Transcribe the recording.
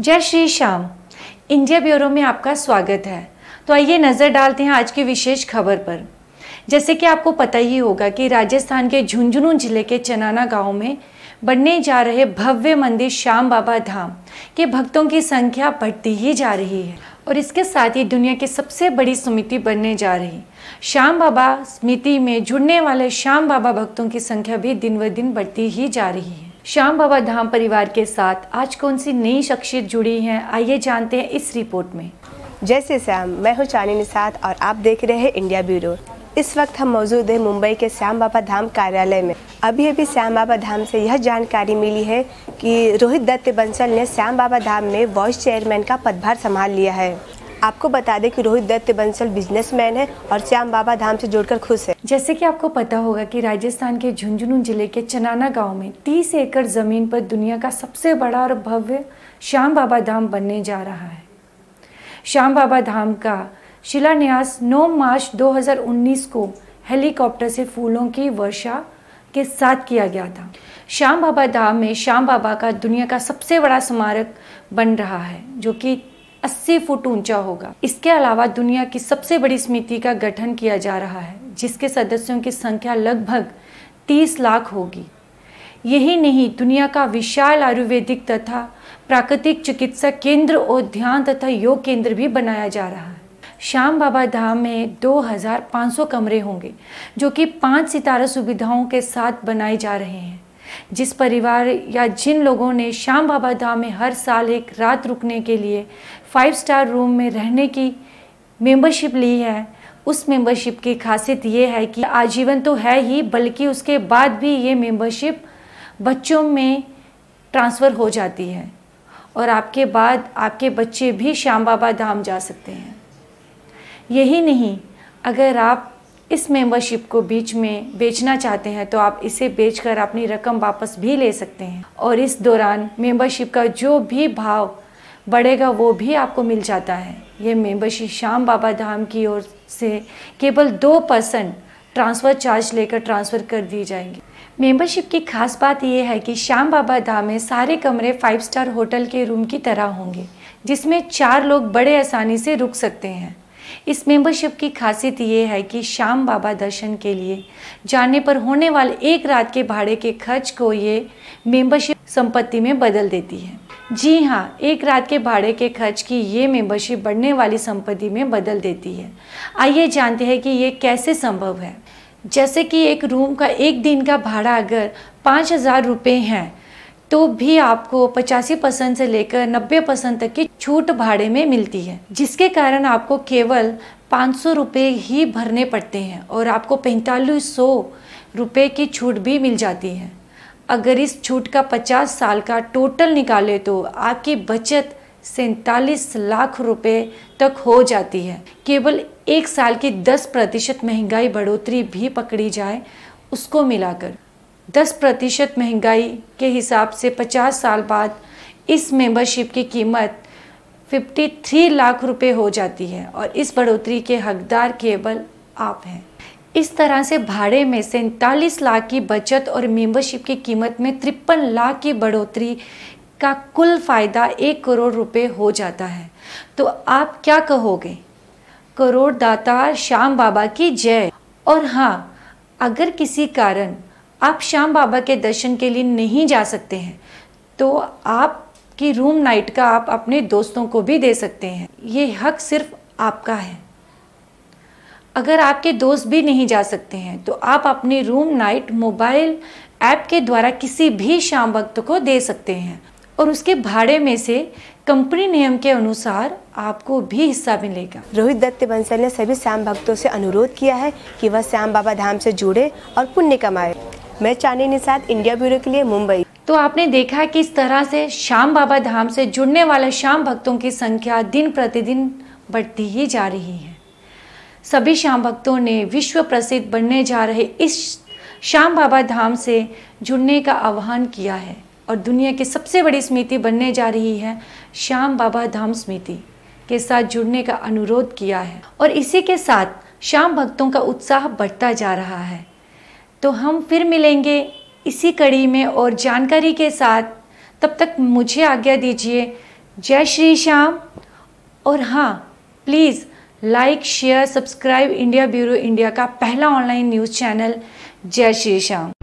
जय Shri Shyam India bureau में आपका स्वागत है तो आइए नज़र डालते हैं आज की विशेष खबर पर जैसे कि आपको पता ही होगा कि राजस्थान के झुंझुनू जिले के चनाना गांव में बनने जा रहे भव्य मंदिर श्याम बाबा धाम के भक्तों की संख्या बढ़ती ही जा रही है और इसके साथ ही दुनिया की सबसे बड़ी समिति बनने जा रही श्याम बाबा समिति में जुड़ने वाले श्याम बाबा भक्तों की संख्या भी दिन ब दिन बढ़ती ही जा रही है श्याम बाबा धाम परिवार के साथ आज कौन सी नई शख्सियत जुड़ी हैं आइए जानते हैं इस रिपोर्ट में जैसे श्याम मैं हूँ चानी निषाद और आप देख रहे हैं इंडिया ब्यूरो इस वक्त हम मौजूद हैं मुंबई के श्याम बाबा धाम कार्यालय में अभी अभी श्याम बाबा धाम से यह जानकारी मिली है कि रोहित दत्त बंसल ने श्याम बाबा धाम में वॉइस चेयरमैन का पदभार संभाल लिया है आपको बता दें कि रोहित दत्त बंसल बिजनेसमैन है और श्याम बाबा धाम से जुड़कर खुश है जैसे कि आपको पता होगा कि राजस्थान के झुंझुनू जिले के चनाना गांव में 30 एकड़ जमीन पर दुनिया का सबसे बड़ा और भव्य श्याम बाबा धाम बनने जा रहा है श्याम बाबा धाम का शिलान्यास नौ मार्च दो को हेलीकॉप्टर से फूलों की वर्षा के साथ किया गया था श्याम बाबा धाम में श्याम बाबा का दुनिया का सबसे बड़ा स्मारक बन रहा है जो कि अस्सी फुट ऊंचा होगा इसके अलावा दुनिया की सबसे बड़ी समिति का गठन किया जा रहा है जिसके सदस्यों की संख्या लगभग 30 लाख होगी यही नहीं दुनिया का विशाल आयुर्वेदिक तथा प्राकृतिक चिकित्सा केंद्र और ध्यान तथा योग केंद्र भी बनाया जा रहा है श्याम बाबा धाम में 2500 कमरे होंगे जो कि पांच सितारा सुविधाओं के साथ बनाए जा रहे हैं जिस परिवार या जिन लोगों ने श्याम बाबा धाम में हर साल एक रात रुकने के लिए फाइव स्टार रूम में रहने की मेंबरशिप ली है उस मेंबरशिप की खासियत ये है कि आजीवन तो है ही बल्कि उसके बाद भी ये मेंबरशिप बच्चों में ट्रांसफ़र हो जाती है और आपके बाद आपके बच्चे भी श्याम बाबा धाम जा सकते हैं यही नहीं अगर आप इस मेंबरशिप को बीच में बेचना चाहते हैं तो आप इसे बेचकर अपनी रकम वापस भी ले सकते हैं और इस दौरान मेंबरशिप का जो भी भाव बढ़ेगा वो भी आपको मिल जाता है ये मेंबरशिप श्याम बाबा धाम की ओर से केवल दो परसेंट ट्रांसफ़र चार्ज लेकर ट्रांसफ़र कर दी जाएंगी मेंबरशिप की खास बात यह है कि श्याम बाबा धाम में सारे कमरे फाइव स्टार होटल के रूम की तरह होंगे जिसमें चार लोग बड़े आसानी से रुक सकते हैं इस मेंबरशिप की खासियत ये है कि शाम बाबा दर्शन के लिए जाने पर होने वाले एक रात के भाड़े के खर्च को ये मेंबरशिप संपत्ति में बदल देती है जी हाँ एक रात के भाड़े के खर्च की ये मेंबरशिप बढ़ने वाली संपत्ति में बदल देती है आइए जानते हैं कि ये कैसे संभव है जैसे कि एक रूम का एक दिन का भाड़ा अगर पाँच हज़ार रुपये हैं तो भी आपको पचासी परसेंट से लेकर नब्बे परसेंट तक की छूट भाड़े में मिलती है जिसके कारण आपको केवल पाँच सौ रुपये ही भरने पड़ते हैं और आपको पैंतालीस सौ रुपये की छूट भी मिल जाती है अगर इस छूट का पचास साल का टोटल निकाले तो आपकी बचत सैतालीस लाख रुपए तक हो जाती है केवल एक साल की दस प्रतिशत महंगाई बढ़ोतरी भी पकड़ी जाए उसको मिलाकर दस प्रतिशत महंगाई के हिसाब से पचास साल बाद इस मेंबरशिप की कीमत 53 लाख रुपए हो जाती है और इस बढ़ोतरी के हकदार केवल आप हैं इस तरह से भाड़े में सैतालीस लाख की बचत और मेंबरशिप की कीमत में तिरपन लाख की बढ़ोतरी का कुल फ़ायदा एक करोड़ रुपए हो जाता है तो आप क्या कहोगे करोड़दाता श्याम बाबा की जय और हाँ अगर किसी कारण आप श्याम बाबा के दर्शन के लिए नहीं जा सकते हैं तो आपकी रूम नाइट का आप अपने दोस्तों को भी दे सकते हैं ये हक सिर्फ आपका है अगर आपके दोस्त भी नहीं जा सकते हैं तो आप अपनी रूम नाइट मोबाइल ऐप के द्वारा किसी भी शाम वक्त को दे सकते हैं और उसके भाड़े में से कंपनी नियम के अनुसार आपको भी हिस्सा मिलेगा रोहित दत्त बंसल ने सभी श्याम भक्तों से अनुरोध किया है कि वह श्याम बाबा धाम से जुड़े और पुण्य कमाए मैं चांदी निषाद इंडिया ब्यूरो के लिए मुंबई तो आपने देखा कि इस तरह से श्याम बाबा धाम से जुड़ने वाले श्याम भक्तों की संख्या दिन प्रतिदिन बढ़ती ही जा रही है सभी श्याम भक्तों ने विश्व प्रसिद्ध बनने जा रहे इस श्याम बाबा धाम से जुड़ने का आह्वान किया है और दुनिया की सबसे बड़ी समिति बनने जा रही है श्याम बाबा धाम समिति के साथ जुड़ने का अनुरोध किया है और इसी के साथ श्याम भक्तों का उत्साह बढ़ता जा रहा है तो हम फिर मिलेंगे इसी कड़ी में और जानकारी के साथ तब तक मुझे आज्ञा दीजिए जय श्री श्याम और हाँ please like share subscribe India bureau India का पहला ऑनलाइन न्यूज़ चैनल जय श्री श्याम